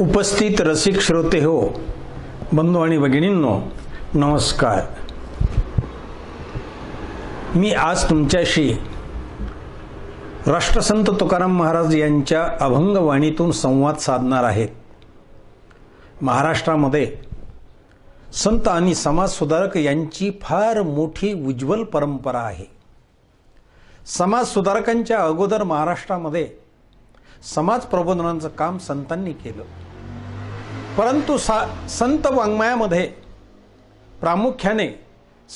उपस्थित रसिक श्रोते हो बंधू आणि भगिनींनो नमस्कार मी आज तुमच्याशी राष्ट्रसंत तुकाराम महाराज यांच्या अभंगवाणीतून संवाद साधणार आहेत महाराष्ट्रामध्ये संत आणि समाजसुधारक यांची फार मोठी उज्ज्वल परंपरा आहे समाजसुधारकांच्या अगोदर महाराष्ट्रामध्ये समाज प्रबोधनाचं काम संतांनी केलं परंतु सा संत वाङ्मयामध्ये प्रामुख्याने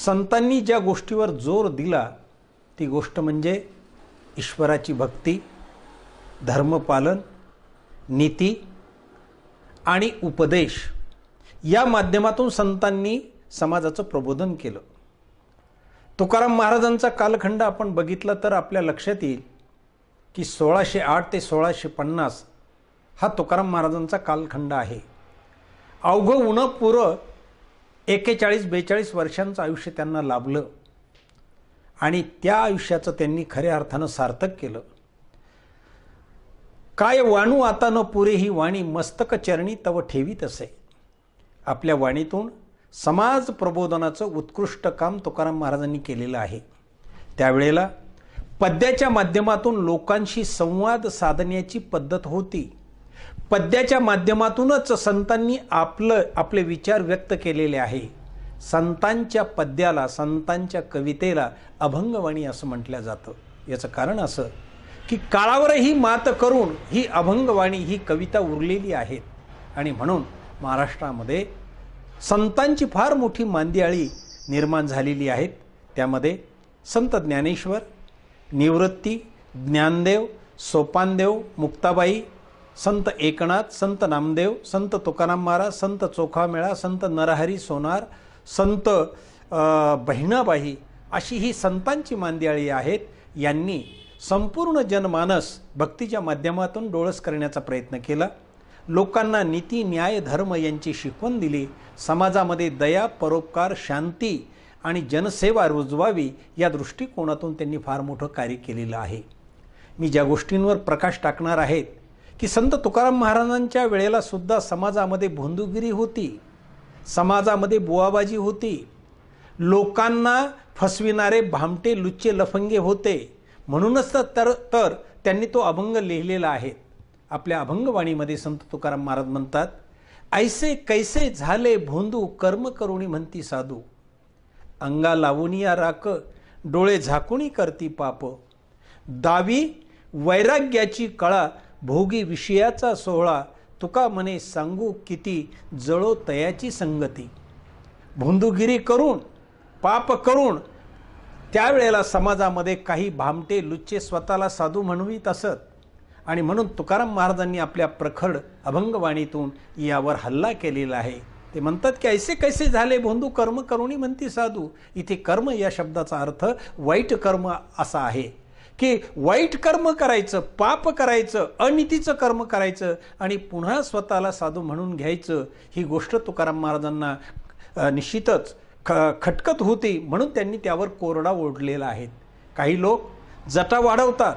संतांनी ज्या गोष्टीवर जोर दिला ती गोष्ट म्हणजे ईश्वराची भक्ती धर्मपालन नीती आणि उपदेश या माध्यमातून संतांनी समाजाचं प्रबोधन केलं तुकाराम महाराजांचा कालखंड आपण बघितला तर आपल्या लक्षात येईल की सोळाशे आठ ते सोळाशे पन्नास हा तुकाराम महाराजांचा कालखंड आहे अवघं उनं पुरं एकेचाळीस बेचाळीस वर्षांचं आयुष्य त्यांना लाभलं आणि त्या आयुष्याचं त्यांनी खऱ्या अर्थानं सार्थक केलं काय वाणू आता न पुरे ही वाणी मस्तक चरणी तव ठेवीत असे आपल्या वाणीतून समाज प्रबोधनाचं उत्कृष्ट काम तुकाराम महाराजांनी केलेलं आहे त्यावेळेला पद्याच्या माध्यमातून लोकांशी संवाद साधण्याची पद्धत होती पद्याच्या माध्यमातूनच संतांनी आपलं आपले विचार व्यक्त केलेले आहे संतांच्या पद्याला संतांच्या कवितेला अभंगवाणी असं म्हटलं जातं याचं कारण असं की काळावरही मात करून ही अभंगवाणी ही कविता उरलेली आहेत आणि म्हणून महाराष्ट्रामध्ये संतांची फार मोठी मांदियाळी निर्माण झालेली आहेत त्यामध्ये संत ज्ञानेश्वर निवृत्ती ज्ञानदेव सोपानदेव मुक्ताबाई संत एकनाथ संत नामदेव संत तुकाराम महाराज संत चोखामेळा संत नरहरी सोनार संत बहिणाबाई अशी ही संतांची मांदियाळी आहेत यांनी संपूर्ण जनमानस भक्तीच्या माध्यमातून डोळस करण्याचा प्रयत्न केला लोकांना नीती न्याय धर्म यांची शिकवण दिली समाजामध्ये दया परोपकार शांती आणि जनसेवा रुजवावी या दृष्टिकोनातून त्यांनी फार मोठं कार्य केलेलं आहे मी ज्या गोष्टींवर प्रकाश टाकणार आहेत की संत तुकाराम महाराजांच्या वेळेला सुद्धा समाजामध्ये भोंदूगिरी होती समाजामध्ये बुवाबाजी होती लोकांना फसविणारे भामटे लुच्चे लफंगे होते म्हणूनच तर तर त्यांनी तो अभंग लिहिलेला आहे आपल्या अभंगवाणीमध्ये संत तुकाराम महाराज म्हणतात ऐसे कैसे झाले भोंदू कर्म करुणी म्हणती साधू अंगा लावूनिया राक डोळे झाकुणी करती पाप दावी वैराग्याची कळा भोगी विषयाचा सोहळा तुका मने सांगू किती जळो तयाची संगती भोंदूगिरी करून पाप करून त्यावेळेला समाजामध्ये काही भामटे लुच्चे स्वतःला साधू म्हणवीत असत आणि म्हणून तुकाराम महाराजांनी आपल्या प्रखड अभंगवाणीतून यावर हल्ला केलेला आहे ते म्हणतात की ऐसे कैसे झाले भोंदू कर्म करुणी म्हणती साधू इथे कर्म या शब्दाचा अर्थ वाईट कर्म असा आहे की वाईट कर्म करायचं पाप करायचं अनितीचं कर्म करायचं आणि पुन्हा स्वतःला साधू म्हणून घ्यायचं ही गोष्ट तुकाराम महाराजांना निश्चितच ख खटकत होती म्हणून त्यांनी त्यावर कोरडा ओढलेला आहे काही लोक जटा वाढवतात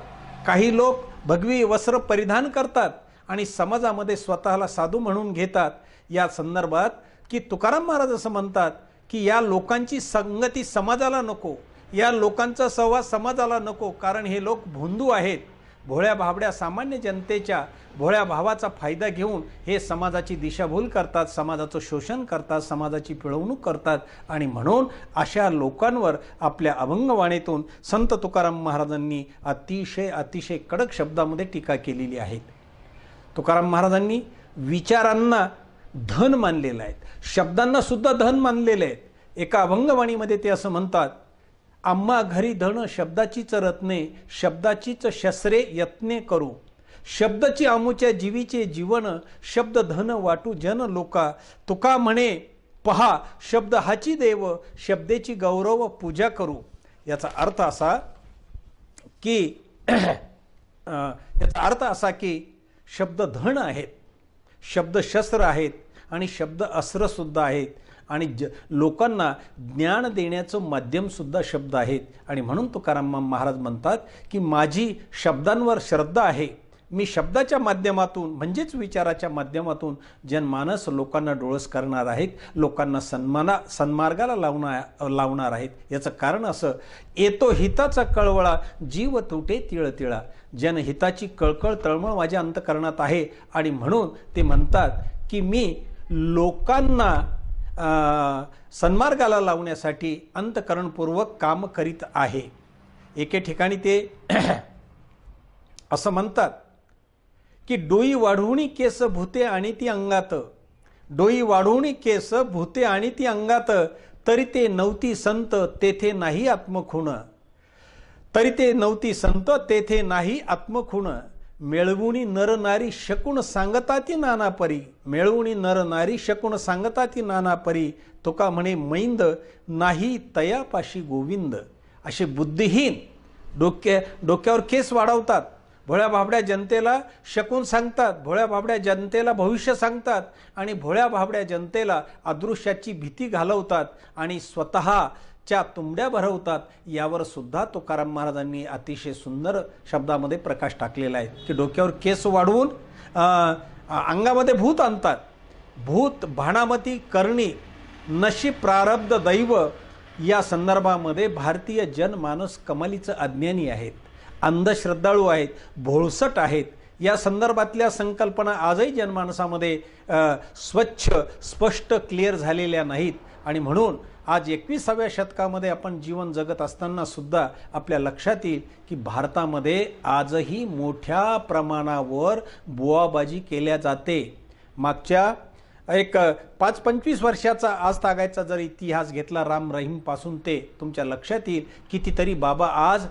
काही लोक भगवी वस्त्र परिधान करतात आणि समाजामध्ये स्वतःला साधू म्हणून घेतात या संदर्भात की तुकाराम महाराज असं म्हणतात की या लोकांची संगती समाजाला नको या लोकांचा सहवाद समाजाला नको कारण हे लोक भोंदू आहेत भोळ्या भाबड्या सामान्य जनतेच्या भोळ्या भावाचा फायदा घेऊन हे समाजाची दिशाभूल करतात समाजाचं शोषण करतात समाजाची पिळवणूक करतात आणि म्हणून अशा लोकांवर आपल्या अभंगवाणीतून संत तुकाराम महाराजांनी अतिशय अतिशय कडक शब्दामध्ये टीका केलेली आहे तुकाराम महाराजांनी विचारांना धन मानलेलं आहेत शब्दांनासुद्धा धन मानलेलं आहेत एका अभंगवाणीमध्ये ते असं म्हणतात आम्हा घरी धन शब्दाचीच रत्ने शब्दाचीच शस्त्रे यत्ने करू शब्दची आमुच्या जीवीचे जीवन शब्द धन वाटू जन लोका तुका म्हणे पहा शब्द हाची देव शब्देची गौरव पूजा करू याचा अर्थ असा की याचा अर्थ असा की शब्द धन आहेत शब्द शस्त्र आहेत आणि शब्द अस्त्रसुद्धा आहेत आणि ज लोकांना ज्ञान देण्याचं माध्यमसुद्धा शब्द आहेत आणि म्हणून तुकाराम महाराज म्हणतात की माझी शब्दांवर श्रद्धा आहे मी शब्दाच्या माध्यमातून म्हणजेच विचाराच्या माध्यमातून जनमानस लोकांना डोळस करणार आहेत लोकांना सन्माना सन्मार्गाला लावणार लावणार आहेत याचं कारण असं येतो हिताचा कळवळा जीव तुटे तिळतिळा जनहिताची कळकळ तळमळ माझ्या अंतकरणात आहे आणि म्हणून ते म्हणतात की मी लोकांना सन्मार्गाला लावण्यासाठी अंतकरणपूर्वक काम करीत आहे एके ठिकाणी ते असं म्हणतात की डोई वाढवणी केस भूते आणि ती अंगात डोई वाढवणी केस भूते आणि ती अंगात तरी ते नवती संत तेथे नाही आत्मखुण तरी ते नवती संत तेथे नाही आत्मखुण मेळवुणी नरनारी शकुण सांगता ती नाना परी मेळवुणी नारी शकुण सांगता ती नाना परी का म्हणे मैंद नाही तयापाशी गोविंद असे बुद्धिहीन डोक्या डोक्यावर केस वाढवतात भोळ्या भाबड्या जनतेला शकून सांगतात भोळ्या भाबड्या जनतेला भविष्य सांगतात आणि भोळ्या भाबड्या जनतेला अदृश्याची भीती घालवतात आणि स्वतः च्या तुंबड्या भरवतात यावर सुद्धा तुकाराम महाराजांनी अतिशय सुंदर शब्दामध्ये प्रकाश टाकलेला आहे की डोक्यावर केस वाढवून अंगामध्ये भूत आणतात भूत भाणामती करणी नशी प्रारब्ध दैव या संदर्भामध्ये भारतीय जनमानस कमालीचं अज्ञानी आहेत अंधश्रद्धाळू आहेत भोळसट आहेत या संदर्भातल्या संकल्पना आजही जनमानसामध्ये स्वच्छ स्पष्ट क्लिअर झालेल्या नाहीत आणि म्हणून आज एकविसाव्या शतकामध्ये आपण जीवन जगत असताना सुद्धा आपल्या लक्षात येईल की भारतामध्ये आजही मोठ्या प्रमाणावर बुवाबाजी केल्या जाते मागच्या एक पाच पंचवीस वर्षाचा आज तागायचा जर इतिहास घेतला राम रहीमपासून ते तुमच्या लक्षात येईल कितीतरी बाबा आज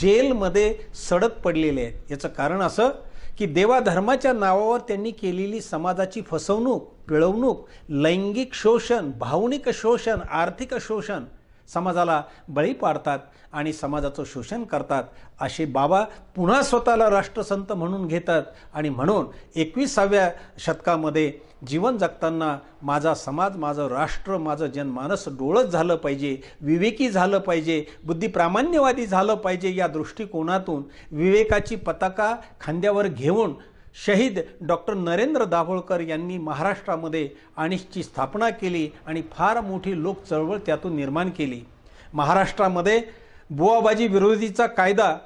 जेलमध्ये सडत पडलेले आहेत याचं कारण असं की देवाधर्माच्या नावावर त्यांनी केलेली समाजाची फसवणूक पिळवणूक लैंगिक शोषण भावनिक शोषण आर्थिक शोषण समाजाला बळी पाडतात आणि समाजाचं शोषण करतात असे बाबा पुन्हा स्वतःला राष्ट्रसंत म्हणून घेतात आणि म्हणून एकविसाव्या शतकामध्ये जीवन जगताना माझा समाज माझं राष्ट्र माझं जनमानस डोळत झालं पाहिजे विवेकी झालं पाहिजे बुद्धिप्रामाण्यवादी झालं पाहिजे या दृष्टिकोनातून विवेकाची पताका खांद्यावर घेऊन शहीद डॉक्टर नरेंद्र दाभोळकर यांनी महाराष्ट्रामध्ये अनिशची स्थापना केली आणि फार मोठी लोक चळवळ त्यातून निर्माण केली महाराष्ट्रामध्ये बुवाबाजी विरोधीचा कायदा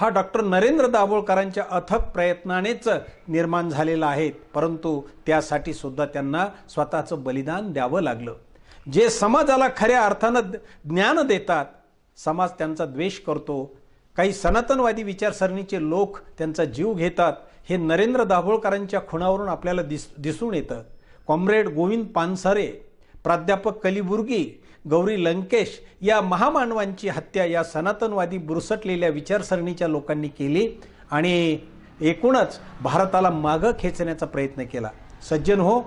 हा डॉक्टर नरेंद्र दाभोळकरांच्या अथक प्रयत्नानेच निर्माण झालेला आहे परंतु त्यासाठी सुद्धा त्यांना स्वतःचं बलिदान द्यावं लागलं जे समाजाला खऱ्या अर्थानं ज्ञान देतात समाज त्यांचा द्वेष करतो काही सनातनवादी विचारसरणीचे लोक त्यांचा जीव घेतात हे नरेंद्र दाभोळकरांच्या खुणावरून आपल्याला दिस दिसून येतं कॉम्रेड गोविंद पानसरे प्राध्यापक कलिबुर्गी गौरी लंकेश या महामानवांची हत्या या सनातनवादी बुरसटलेल्या विचारसरणीच्या लोकांनी केली आणि एकूणच भारताला मागं खेचण्याचा प्रयत्न केला सज्जन हो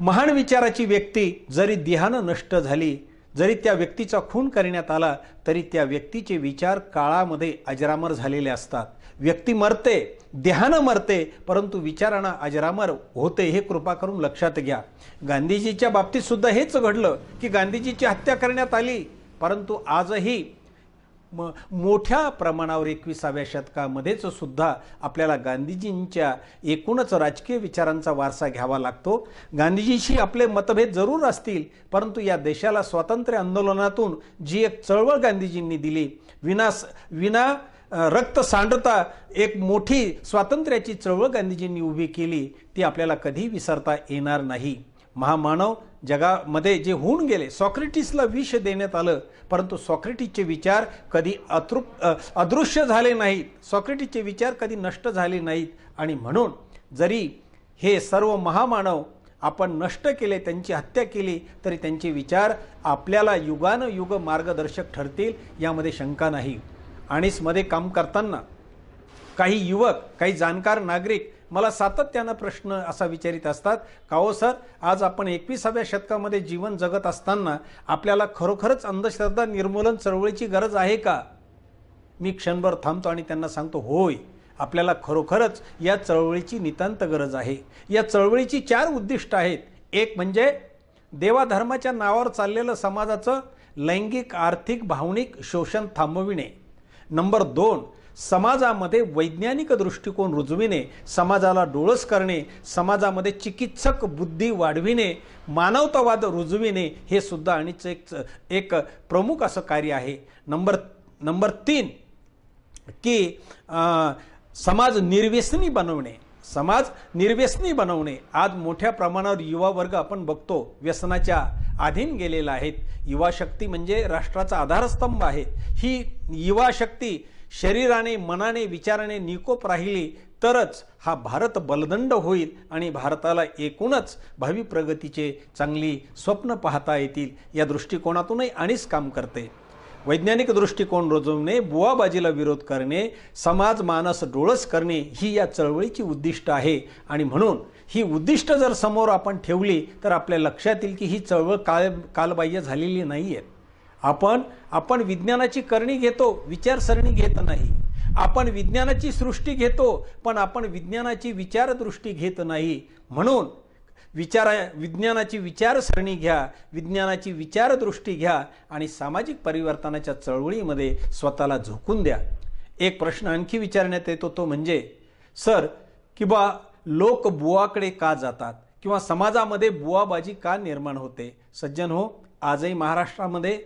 महान विचाराची व्यक्ती जरी देहानं नष्ट झाली जरी त्या व्यक्तीचा खून करण्यात आला तरी त्या व्यक्तीचे विचार काळामध्ये अजरामर झालेले असतात व्यक्ती मरते देहानं मरते परंतु विचारांना अजरामर होते हे कृपा करून लक्षात घ्या गांधीजीच्या बाबतीत सुद्धा हेच घडलं की गांधीजीची हत्या करण्यात आली परंतु आजही म मोठ्या प्रमाणावर एकविसाव्या शतकामध्येच सुद्धा आपल्याला गांधीजींच्या एकूणच राजकीय विचारांचा वारसा घ्यावा लागतो गांधीजीशी आपले मतभेद जरूर असतील परंतु या देशाला स्वातंत्र्य आंदोलनातून जी एक चळवळ गांधीजींनी दिली विना विना रक्त सांडता एक मोठी स्वातंत्र्याची चळवळ गांधीजींनी उभी केली ती आपल्याला कधी विसरता येणार नाही महामानव जगामध्ये जे होऊन गेले सॉक्रेटिसला विष देण्यात आलं परंतु सॉक्रेटिसचे विचार कधी अतृप अदृश्य झाले नाहीत सॉक्रेटिसचे विचार कधी नष्ट झाले नाहीत आणि म्हणून जरी हे सर्व महामानव आपण नष्ट केले त्यांची हत्या केली तरी त्यांचे विचार आपल्याला युगानयुग मार्गदर्शक ठरतील यामध्ये शंका नाही आणिसमध्ये काम करताना काही युवक काही जाणकार नागरिक मला सातत्यानं प्रश्न असा विचारित असतात का हो सर आज आपण एकविसाव्या शतकामध्ये जीवन जगत असताना आपल्याला खरोखरच अंधश्रद्धा निर्मूलन चळवळीची गरज आहे का मी क्षणभर थांबतो आणि त्यांना सांगतो होय आपल्याला खरोखरच या चळवळीची नितांत गरज आहे या चळवळीची चार उद्दिष्ट आहेत एक म्हणजे देवाधर्माच्या नावावर चाललेलं समाजाचं लैंगिक आर्थिक भावनिक शोषण थांबविणे नंबर दोन समाजामध्ये वैज्ञानिक दृष्टिकोन रुजविणे समाजाला डोळस करणे समाजामध्ये चिकित्सक बुद्धी वाढविणे मानवतावाद रुजविणे हे सुद्धा आणि एक एक प्रमुख असं कार्य आहे नंबर नंबर तीन की आ, समाज निर्व्यसनी बनवणे समाज निर्व्यसनी बनवणे आज मोठ्या प्रमाणावर युवा वर्ग आपण बघतो व्यसनाच्या अधीन गेलेला आहेत युवा शक्ती म्हणजे राष्ट्राचा आधारस्तंभ आहे ही युवा शक्ती शरीराने मनाने विचाराने निकोप राहिली तरच हा भारत बलदंड होईल आणि भारताला एकूणच भावी प्रगतीचे चांगली स्वप्न पाहता येतील या दृष्टिकोनातूनही आणिच काम करते वैज्ञानिक दृष्टिकोन रुजवणे बुवाबाजीला विरोध करणे समाज मानस डोळस करणे ही या चळवळीची उद्दिष्ट आहे आणि म्हणून ही उद्दिष्ट जर समोर आपण ठेवली तर आपल्या लक्षात येईल की ही चळवळ काल कालबाह्य झालेली नाही आहेत आपण आपण विज्ञानाची करणी घेतो विचारसरणी घेत नाही आपण विज्ञानाची सृष्टी घेतो पण आपण विज्ञानाची विचारदृष्टी घेत नाही म्हणून विचारा विज्ञानाची विचारसरणी घ्या विज्ञानाची विचारदृष्टी घ्या आणि सामाजिक परिवर्तनाच्या चळवळीमध्ये स्वतःला झोकून द्या एक प्रश्न आणखी विचारण्यात येतो तो म्हणजे सर किंवा लोक बुवाकडे का जातात किंवा समाजामध्ये बुवाबाजी का निर्माण होते सज्जन हो आजही महाराष्ट्रामध्ये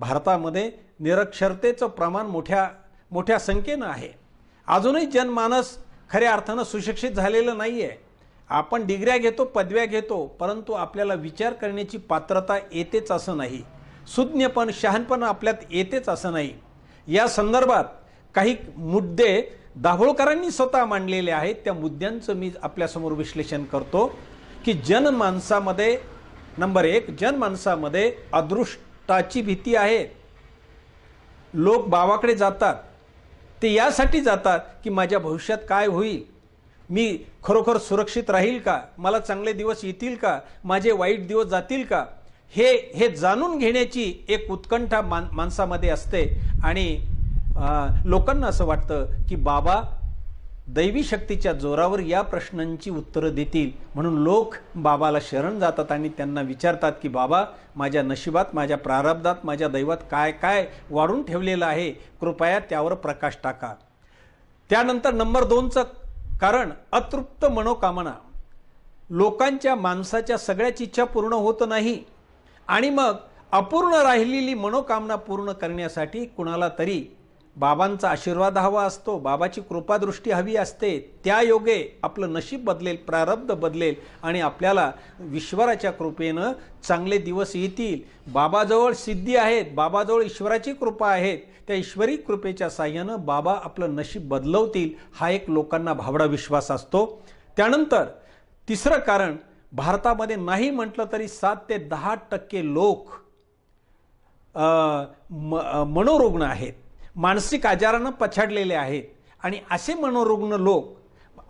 भारतामध्ये निरक्षरतेचं प्रमाण मोठ्या मोठ्या संख्येनं आहे अजूनही जनमानस खऱ्या अर्थानं सुशिक्षित झालेलं नाही आहे आपण डिग्र्या घेतो पदव्या घेतो परंतु आपल्याला विचार करण्याची पात्रता येतेच असं नाही सुज्ञपण शहाणपण आपल्यात येतेच असं नाही या संदर्भात काही मुद्दे दाभोळकरांनी स्वतः मांडलेले आहेत त्या मुद्द्यांचं मी आपल्यासमोर विश्लेषण करतो की जनमानसामध्ये नंबर एक जनमानसामध्ये अदृष्ट ताची भीती आहे लोक बाबाकडे जातात ते यासाठी जातात की माझ्या भविष्यात काय होईल मी खरोखर सुरक्षित राहील का मला चांगले दिवस येतील का माझे वाईट दिवस जातील का हे हे जाणून घेण्याची एक उत्कंठा मान माणसामध्ये असते आणि लोकांना असं वाटतं की बाबा दैवी शक्तीच्या जोरावर या प्रश्नांची उत्तरं देतील म्हणून लोक बाबाला शरण जातात आणि त्यांना विचारतात की बाबा माझ्या नशिबात माझ्या प्रारब्धात माझ्या दैवात काय काय वाढून ठेवलेलं आहे कृपया त्यावर प्रकाश टाका त्यानंतर नंबर दोनचं कारण अतृप्त मनोकामना लोकांच्या माणसाच्या सगळ्याच इच्छा पूर्ण होत नाही आणि मग अपूर्ण राहिलेली मनोकामना पूर्ण करण्यासाठी कुणाला तरी बाबांचा आशीर्वाद हवा असतो बाबाची कृपादृष्टी हवी असते त्या योगे आपलं नशीब बदलेल प्रारब्ध बदलेल आणि आपल्याला ईश्वराच्या कृपेनं चांगले दिवस येतील बाबाजवळ सिद्धी आहेत बाबाजवळ ईश्वराची कृपा आहेत त्या ईश्वरी कृपेच्या साह्यानं बाबा आपलं नशीब बदलवतील हा एक लोकांना भावडा विश्वास असतो त्यानंतर तिसरं कारण भारतामध्ये नाही म्हटलं तरी सात ते दहा टक्के लोक मनोरुग्ण आहेत मानसिक आजारानं पछाडलेले आहेत आणि असे मनोरुग्ण लोक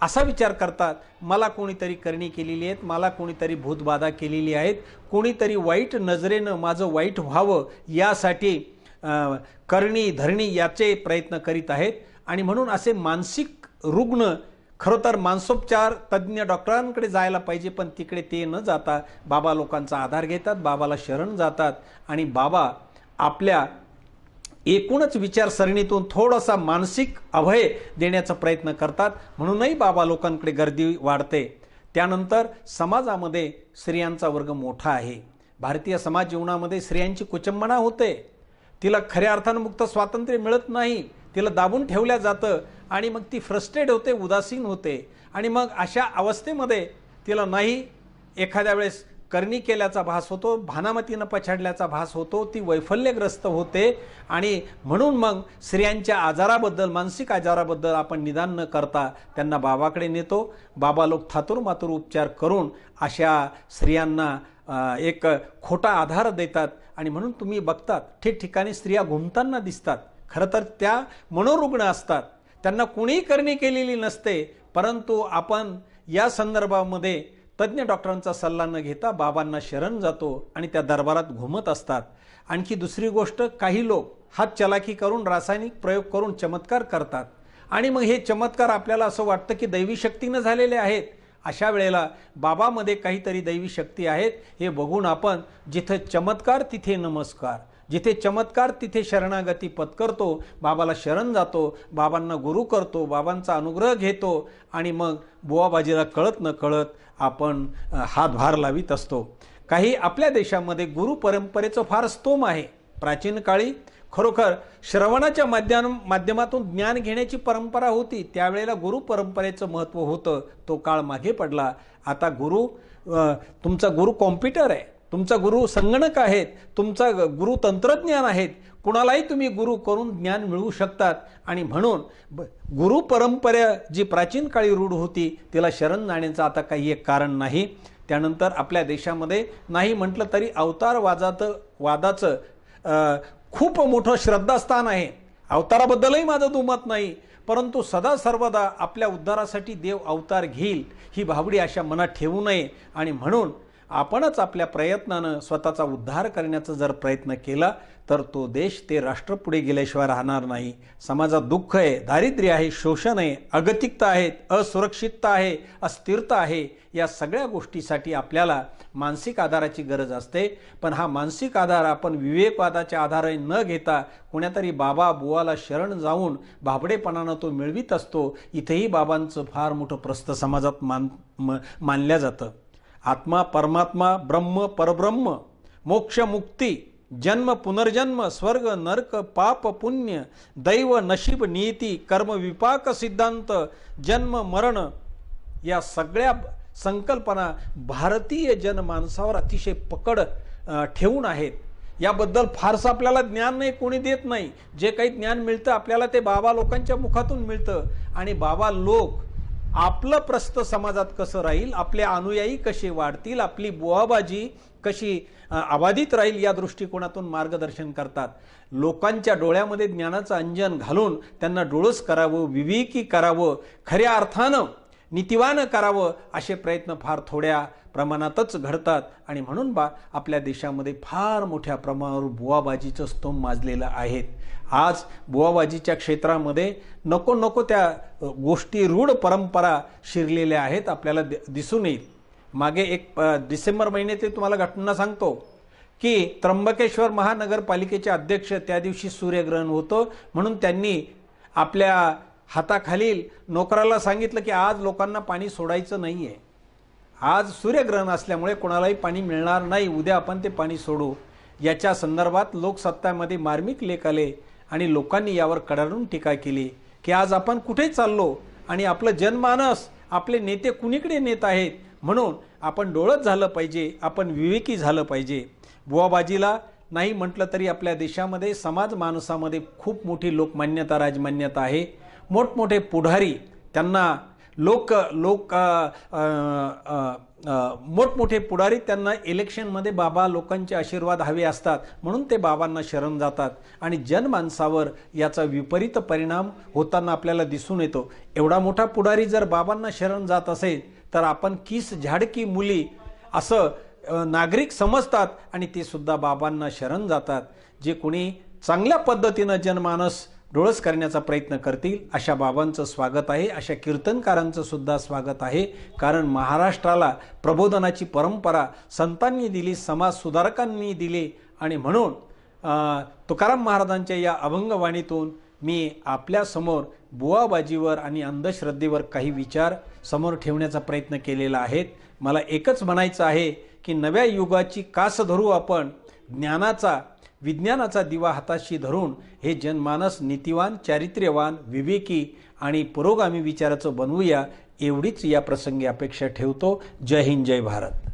असा विचार करतात मला कोणीतरी करणी केलेली आहेत मला कोणीतरी भूतबाधा केलेली आहेत कोणीतरी वाईट नजरेनं माझं वाईट व्हावं यासाठी करणी धरणी याचे प्रयत्न करीत आहेत आणि म्हणून असे मानसिक रुग्ण खरोतर मानसोपचार तज्ज्ञ डॉक्टरांकडे जायला पाहिजे पण तिकडे ते न जाता बाबा लोकांचा आधार घेतात बाबाला शरण जातात आणि बाबा आपल्या एकूणच विचारसरणीतून थोडासा मानसिक अभय देण्याचा प्रयत्न करतात म्हणूनही बाबा लोकांकडे गर्दी वाढते त्यानंतर समाजामध्ये स्त्रियांचा वर्ग मोठा आहे भारतीय समाज जीवनामध्ये स्त्रियांची कुचंबना होते तिला खऱ्या अर्थानं मुक्त स्वातंत्र्य मिळत नाही तिला दाबून ठेवल्या जातं आणि मग ती फ्रस्ट्रेट होते उदासीन होते आणि मग अशा अवस्थेमध्ये तिला नाही एखाद्या वेळेस करणी केल्याचा भास होतो भानामतीनं पछाडल्याचा भास होतो ती वैफल्यग्रस्त होते आणि म्हणून मग स्त्रियांच्या आजाराबद्दल मानसिक आजाराबद्दल आपण निदान न करता त्यांना बाबाकडे नेतो बाबा लोक थातूरमातूर उपचार करून अशा स्त्रियांना एक खोटा आधार देतात आणि म्हणून तुम्ही बघतात ठिकठिकाणी स्त्रिया घुमताना दिसतात खरं तर त्या मनोरुग्ण असतात त्यांना कुणीही करणी केलेली नसते परंतु आपण या संदर्भामध्ये तज्ज्ञ डॉक्टरांचा सल्ला न घेता बाबांना शरण जातो आणि त्या दरबारात घुमत असतात आणखी दुसरी गोष्ट काही लोक हात चलाखी करून रासायनिक प्रयोग करून चमत्कार करतात आणि मग हे चमत्कार आपल्याला असं वाटतं की दैवी शक्तीनं झालेले आहेत अशा वेळेला बाबामध्ये काहीतरी दैवी शक्ती आहेत हे बघून आपण जिथं चमत्कार तिथे नमस्कार जिथे चमत्कार तिथे शरणागती पत्करतो बाबाला शरण जातो बाबांना गुरु करतो बाबांचा अनुग्रह घेतो आणि मग बुवाबाजीला कळत न कळत आपण हातभार लावित असतो काही आपल्या देशामध्ये गुरु परंपरेचं फार स्तोम आहे प्राचीन काळी खरोखर श्रवणाच्या माध्यम माध्यमातून ज्ञान घेण्याची परंपरा होती त्यावेळेला गुरु परंपरेचं महत्त्व होतं तो काळ मागे पडला आता गुरु तुमचा गुरु कॉम्प्युटर आहे तुमचा गुरु संगणक आहेत तुमचा गुरु तंत्रज्ञान आहेत कुणालाही तुम्ही गुरु करून ज्ञान मिळवू शकतात आणि म्हणून गुरु परंपरा जी प्राचीन काळी रूढ होती तिला शरण जाण्याचं आता काही एक कारण नाही त्यानंतर आपल्या देशामध्ये नाही म्हटलं तरी अवतारवादाचं वादाचं खूप मोठं श्रद्धास्थान आहे अवताराबद्दलही माझं दुमत नाही परंतु सदा सर्वदा आपल्या उद्धारासाठी देव अवतार घेईल ही भावडी अशा मनात ठेवू नये आणि म्हणून आपणच आपल्या प्रयत्नानं स्वतःचा उद्धार करण्याचा जर प्रयत्न केला तर तो देश ते राष्ट्र पुढे गेल्याशिवाय राहणार नाही समाजात दुःख आहे दारिद्र्य आहे शोषण आहे अगतिकता आहे असुरक्षितता आहे अस्थिरता आहे या सगळ्या गोष्टीसाठी आपल्याला मानसिक आधाराची गरज असते पण हा मानसिक आधार आपण विवेकवादाच्या आधारे न घेता कुण्यातरी बाबा बुवाला शरण जाऊन भाबडेपणानं तो मिळवित असतो इथेही बाबांचं फार मोठं प्रस्थ समाजात मान मानल्या जातं आत्मा परमात्मा ब्रह्म परब्रह्म मोक्ष मुक्ती जन्म पुनर्जन्म स्वर्ग नर्क पाप पुण्य दैव नशीब नियती कर्मविपाक सिद्धांत जन्म मरण या सगळ्या संकल्पना भारतीय जनमानसावर अतिशय पकड ठेवून आहेत याबद्दल फारसं आपल्याला ज्ञान नाही कोणी देत नाही जे काही ज्ञान मिळतं आपल्याला ते बाबा लोकांच्या मुखातून मिळतं आणि बाबा लोक आपलं प्रस्त समाजात कसं राहील आपले अनुयायी कसे वाढतील आपली बुवाबाजी कशी अबाधित राहील या दृष्टिकोनातून मार्गदर्शन करतात लोकांच्या डोळ्यामध्ये ज्ञानाचं अंजन घालून त्यांना डोळस करावं विवेकी करावं खऱ्या अर्थानं नीतिवान करावं असे प्रयत्न फार थोड्या प्रमाणातच घडतात आणि म्हणून बा आपल्या देशामध्ये फार मोठ्या प्रमाणावर बुवाबाजीचं स्तंभ माजलेलं आहे आज बुवाबाजीच्या क्षेत्रामध्ये नको नको त्या गोष्टी रूढ परंपरा शिरलेल्या आहेत आपल्याला दिसून येईल मागे एक डिसेंबर ते तुम्हाला घटना सांगतो की त्र्यंबकेश्वर महानगरपालिकेचे अध्यक्ष त्या दिवशी सूर्यग्रहण होतं म्हणून त्यांनी आपल्या हाताखालील नोकराला सांगितलं की आज लोकांना पाणी सोडायचं नाही आहे आज सूर्यग्रहण असल्यामुळे कोणालाही पाणी मिळणार नाही उद्या आपण ते पाणी सोडू याच्या संदर्भात लोकसत्तामध्ये मार्मिक लेख आले आणि लोकांनी यावर कडाडून टीका केली की आज आपण कुठे चाललो आणि आपलं जनमानस आपले नेते कुणीकडे नेत आहेत म्हणून आपण डोळत झालं पाहिजे आपण विवेकी झालं पाहिजे बुवाबाजीला नाही म्हटलं तरी आपल्या देशामध्ये समाज माणसामध्ये खूप मोठी लोकमान्यता राजमान्यता आहे मोठमोठे पुढारी त्यांना लोक लोक मोठमोठे पुढारी त्यांना इलेक्शनमध्ये बाबा लोकांचे आशीर्वाद हवे असतात म्हणून ते बाबांना शरण जातात आणि जनमानसावर याचा विपरीत परिणाम होताना आपल्याला दिसून येतो एवढा मोठा पुढारी जर बाबांना शरण जात असेल तर आपण किस झाडकी मुली असं नागरिक समजतात आणि ते सुद्धा बाबांना शरण जातात जे कोणी चांगल्या पद्धतीनं जनमानस डोळस करण्याचा प्रयत्न करतील अशा बाबांचं स्वागत आहे अशा कीर्तनकारांचं सुद्धा स्वागत आहे कारण महाराष्ट्राला प्रबोधनाची परंपरा संतांनी दिली समाजसुधारकांनी दिली आणि म्हणून तुकाराम महाराजांच्या या अभंगवाणीतून मी आपल्यासमोर बुवाबाजीवर आणि अंधश्रद्धेवर काही विचार समोर ठेवण्याचा प्रयत्न केलेला आहे मला एकच म्हणायचं आहे की नव्या युगाची कास धरू आपण ज्ञानाचा विज्ञानाचा दिवा हाताशी धरून हे जनमानस नीतिवान चारित्र्यवान विवेकी आणि पुरोगामी विचाराचं बनवूया एवढीच या प्रसंगी अपेक्षा ठेवतो जय हिंद जय भारत